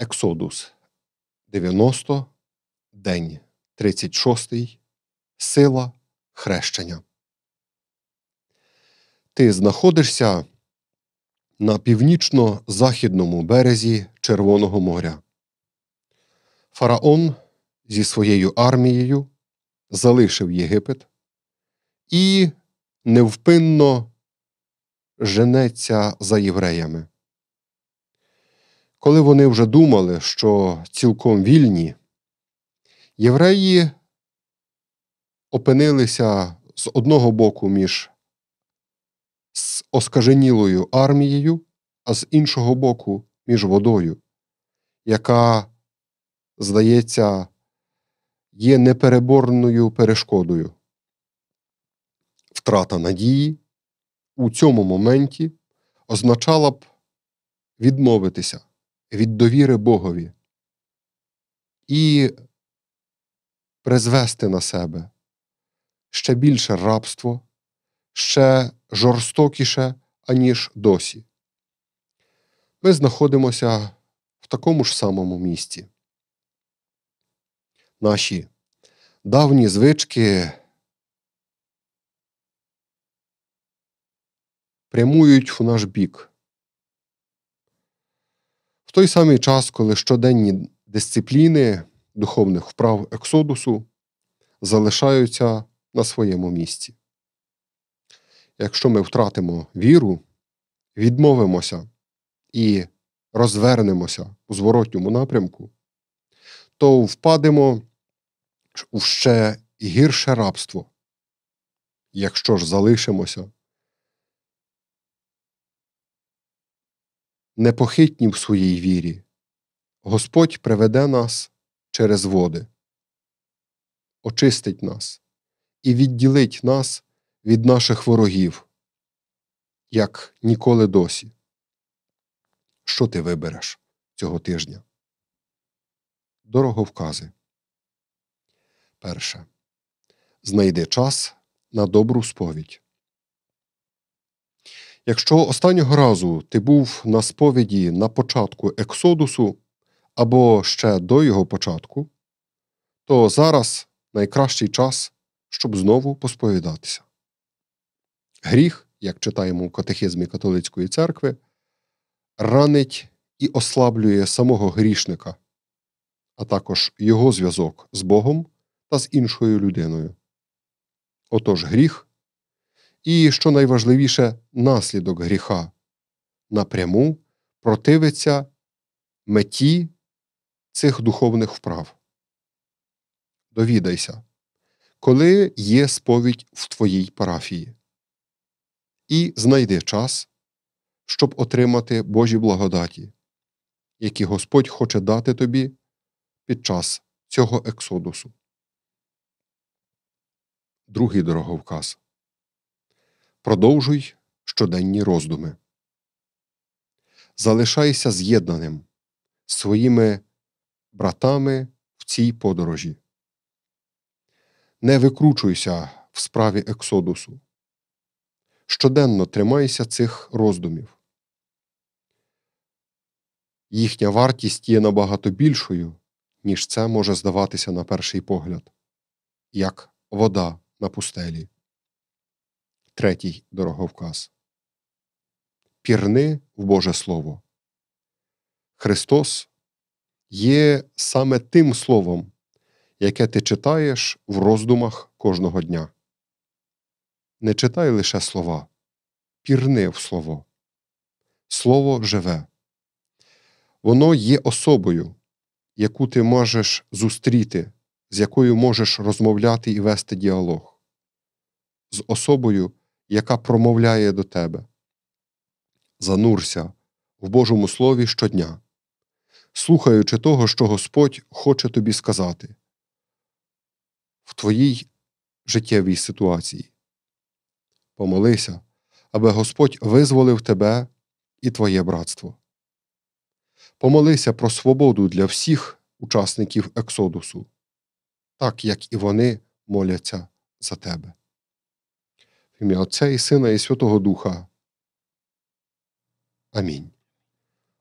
Ексодус 90 день 36 Сила хрещення. Ти знаходишся на північно-західному березі Червоного моря. Фараон зі своєю армією залишив Єгипет і невпинно женеться за євреями. Коли вони вже думали, що цілком вільні, євреї опинилися з одного боку між оскаженілою армією, а з іншого боку між водою, яка, здається, є непереборною перешкодою. Втрата надії у цьому моменті означала б відмовитися від довіри Богові і призвести на себе ще більше рабство, ще жорстокіше, аніж досі. Ми знаходимося в такому ж самому місці. Наші давні звички прямують у наш бік той самий час, коли щоденні дисципліни духовних вправ Ексодусу залишаються на своєму місці. Якщо ми втратимо віру, відмовимося і розвернемося у зворотньому напрямку, то впадемо в ще гірше рабство, якщо ж залишимося непохитні в своїй вірі, Господь приведе нас через води, очистить нас і відділить нас від наших ворогів, як ніколи досі. Що ти вибереш цього тижня? Дороговкази. Перше. Знайди час на добру сповідь. Якщо останнього разу ти був на сповіді на початку Ексодусу або ще до його початку, то зараз найкращий час, щоб знову посповідатися. Гріх, як читаємо у катехізмі католицької церкви, ранить і ослаблює самого грішника, а також його зв'язок з Богом та з іншою людиною. Отож, гріх і, що найважливіше, наслідок гріха напряму противиться меті цих духовних вправ. Довідайся, коли є сповідь в твоїй парафії, і знайди час, щоб отримати Божі благодаті, які Господь хоче дати тобі під час цього ексодусу. Другий дороговказ. Продовжуй щоденні роздуми. Залишайся з'єднаним своїми братами в цій подорожі. Не викручуйся в справі Ексодусу. Щоденно тримайся цих роздумів. Їхня вартість є набагато більшою, ніж це може здаватися на перший погляд, як вода на пустелі третій дороговказ. Пірни в Боже Слово. Христос є саме тим словом, яке ти читаєш в роздумах кожного дня. Не читай лише слова, пірни в слово. Слово живе. Воно є особою, яку ти можеш зустріти, з якою можеш розмовляти і вести діалог, з особою, яка промовляє до тебе. Занурся в Божому Слові щодня, слухаючи того, що Господь хоче тобі сказати в твоїй життєвій ситуації. Помолися, аби Господь визволив тебе і твоє братство. Помолися про свободу для всіх учасників Ексодусу, так як і вони моляться за тебе ім'я Отця і Сина, і Святого Духа. Амінь.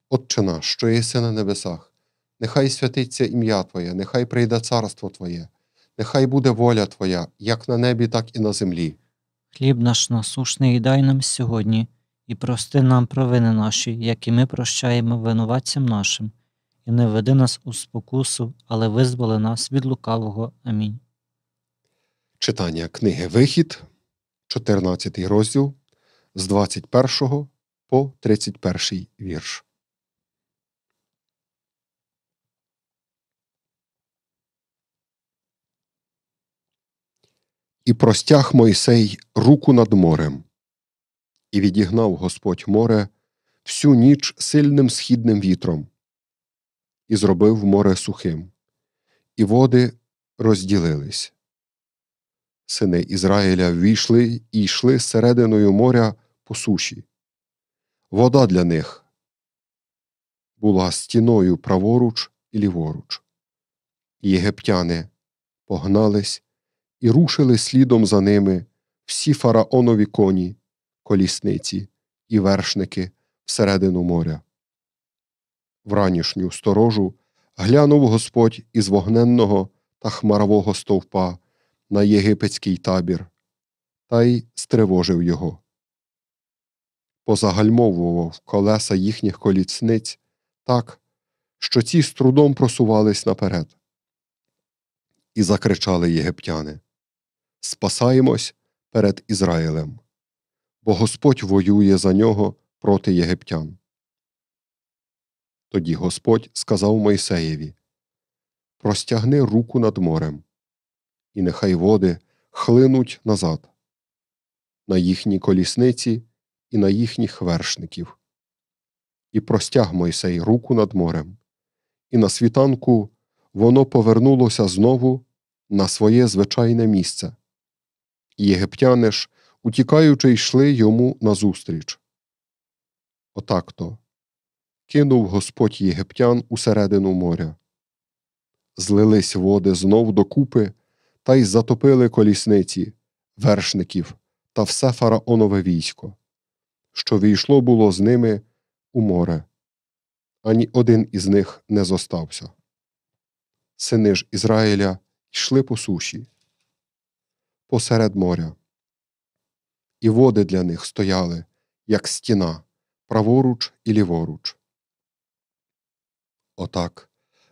Отче наш, що єси на небесах, нехай святиться ім'я Твоє, нехай прийде царство Твоє, нехай буде воля Твоя, як на небі, так і на землі. Хліб наш насушний дай нам сьогодні, і прости нам провини наші, як і ми прощаємо винуватцям нашим, і не веди нас у спокусу, але визволи нас від лукавого. Амінь. Читання книги Вихід. 14 розділ з 21 по 31 вірш. І простяг Мойсей руку над морем, і відігнав Господь море всю ніч сильним східним вітром, і зробив море сухим, і води розділились сини Ізраїля, війшли і йшли серединою моря по суші. Вода для них була стіною праворуч і ліворуч. Єгиптяни погнались і рушили слідом за ними всі фараонові коні, колісниці і вершники всередину моря. Вранішню сторожу глянув Господь із вогненного та хмарового стовпа на єгипетський табір та й стривожив його. Позагальмовував колеса їхніх коліцниць так, що ці з трудом просувались наперед. І закричали єгиптяни Спасаємось перед Ізраїлем, бо Господь воює за нього проти єгиптян. Тоді Господь сказав Мойсеєві Простягни руку над морем, і нехай води хлинуть назад, на їхні колісниці і на їхніх вершників. І простяг Мойсей руку над морем, і на світанку воно повернулося знову на своє звичайне місце. І єгиптяни ж, утікаючи, йшли йому назустріч. Отак то кинув Господь єгиптян усередину моря. Злились води знов докупи та й затопили колісниці, вершників та все фараонове військо, що війшло було з ними у море. Ані один із них не зостався. Сини ж Ізраїля йшли по суші, посеред моря, і води для них стояли, як стіна, праворуч і ліворуч. Отак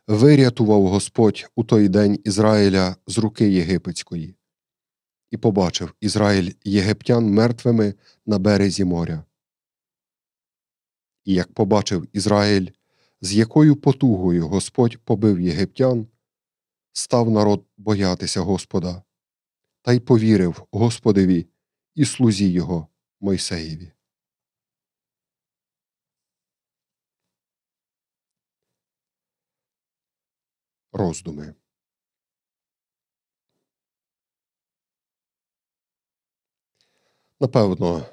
вирятував Господь у той день Ізраїля з руки єгипетської, і побачив Ізраїль єгиптян мертвими на березі моря. І як побачив Ізраїль, з якою потугою Господь побив єгиптян, став народ боятися Господа, та й повірив Господеві і слузі його Мойсеєві. роздуми. Напевно,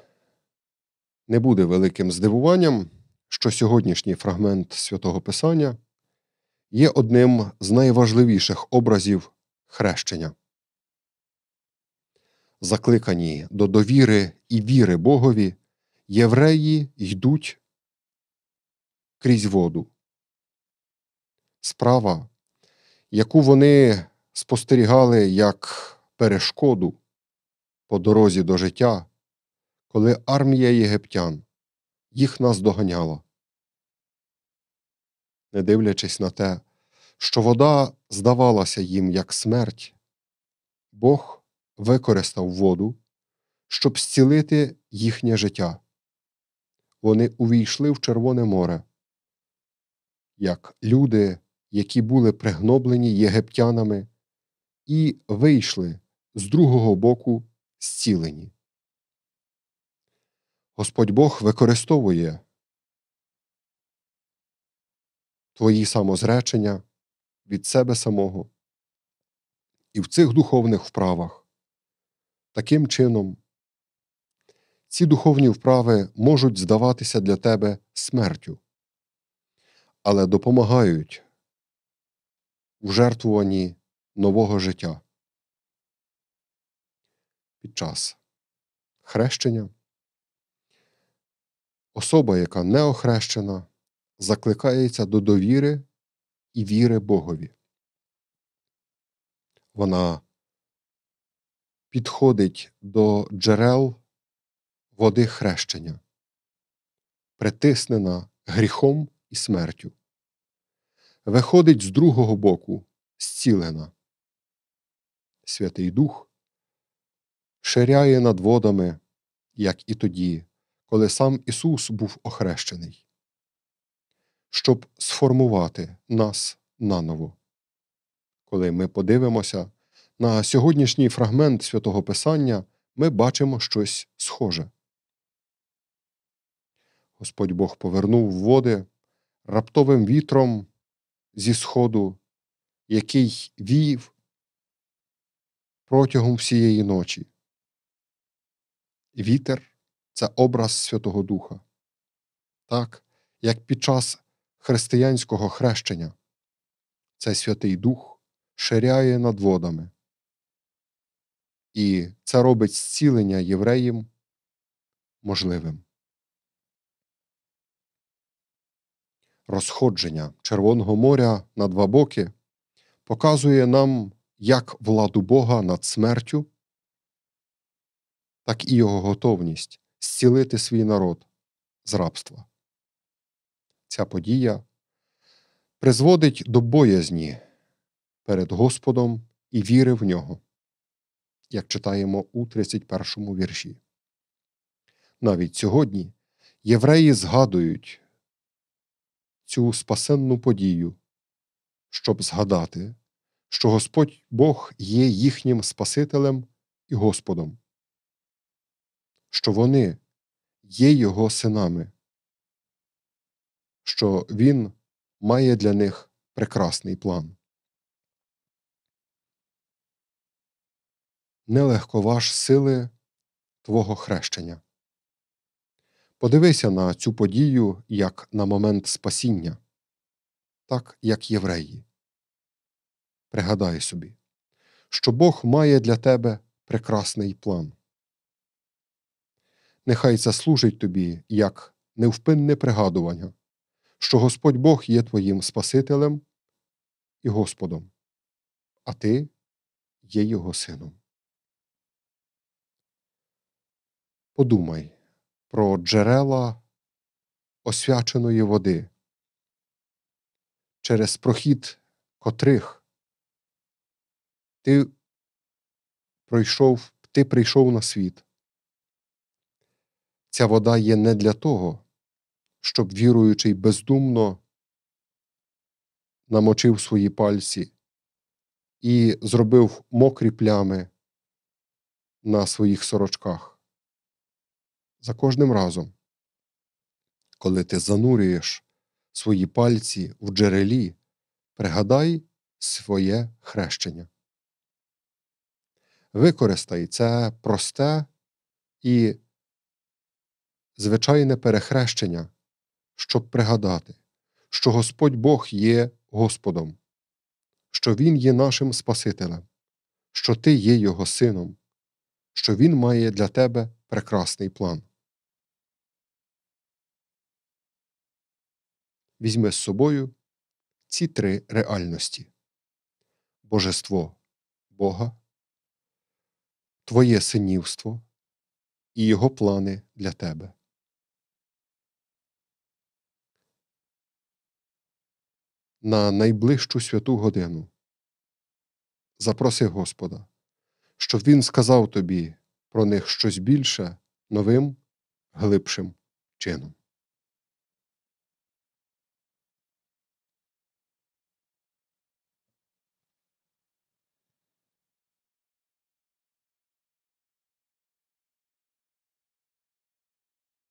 не буде великим здивуванням, що сьогоднішній фрагмент святого Писання є одним з найважливіших образів хрещення. Закликані до довіри і віри Богові, євреї йдуть крізь воду. Справа яку вони спостерігали як перешкоду по дорозі до життя, коли армія єгиптян їх наздоганяла. Не дивлячись на те, що вода здавалася їм як смерть, Бог використав воду, щоб зцілити їхнє життя. Вони увійшли в Червоне море, як люди які були пригноблені єгиптянами, і вийшли з другого боку зцілені. Господь Бог використовує твої самозречення від себе самого і в цих духовних вправах. Таким чином, ці духовні вправи можуть здаватися для тебе смертю, але допомагають у жертвуванні нового життя під час хрещення. Особа, яка не охрещена, закликається до довіри і віри Богові. Вона підходить до джерел води хрещення, притиснена гріхом і смертю виходить з другого боку, зцілена. Святий Дух ширяє над водами, як і тоді, коли сам Ісус був охрещений, щоб сформувати нас наново. Коли ми подивимося на сьогоднішній фрагмент святого Писання, ми бачимо щось схоже. Господь Бог повернув води раптовим вітром зі сходу, який вів протягом всієї ночі. Вітер це образ Святого Духа, так як під час християнського хрещення цей Святий Дух ширяє над водами. І це робить зцілення євреїм можливим. розходження Червоного моря на два боки показує нам як владу Бога над смертю, так і його готовність зцілити свій народ з рабства. Ця подія призводить до боязні перед Господом і віри в нього, як читаємо у 31 му вірші. Навіть сьогодні євреї згадують цю спасенну подію, щоб згадати, що Господь Бог є їхнім Спасителем і Господом, що вони є Його синами, що Він має для них прекрасний план. Нелегко важ сили Твого хрещення. Подивися на цю подію як на момент спасіння, так як євреї. Пригадай собі, що Бог має для тебе прекрасний план. Нехай це служить тобі як невпинне пригадування, що Господь Бог є твоїм Спасителем і Господом, а ти є Його сином. Подумай про джерела освяченої води, через прохід котрих ти пройшов, ти прийшов на світ. Ця вода є не для того, щоб віруючий бездумно намочив свої пальці і зробив мокрі плями на своїх сорочках за кожним разом. Коли ти занурюєш свої пальці в джерелі, пригадай своє хрещення. Використай це просте і звичайне перехрещення, щоб пригадати, що Господь Бог є Господом, що Він є нашим Спасителем, що ти є Його сином, що Він має для тебе прекрасний план. візьме з собою ці три реальності Божество Бога, Твоє синівство і Його плани для тебе. На найближчу святу годину запроси Господа, щоб Він сказав тобі про них щось більше новим, глибшим чином.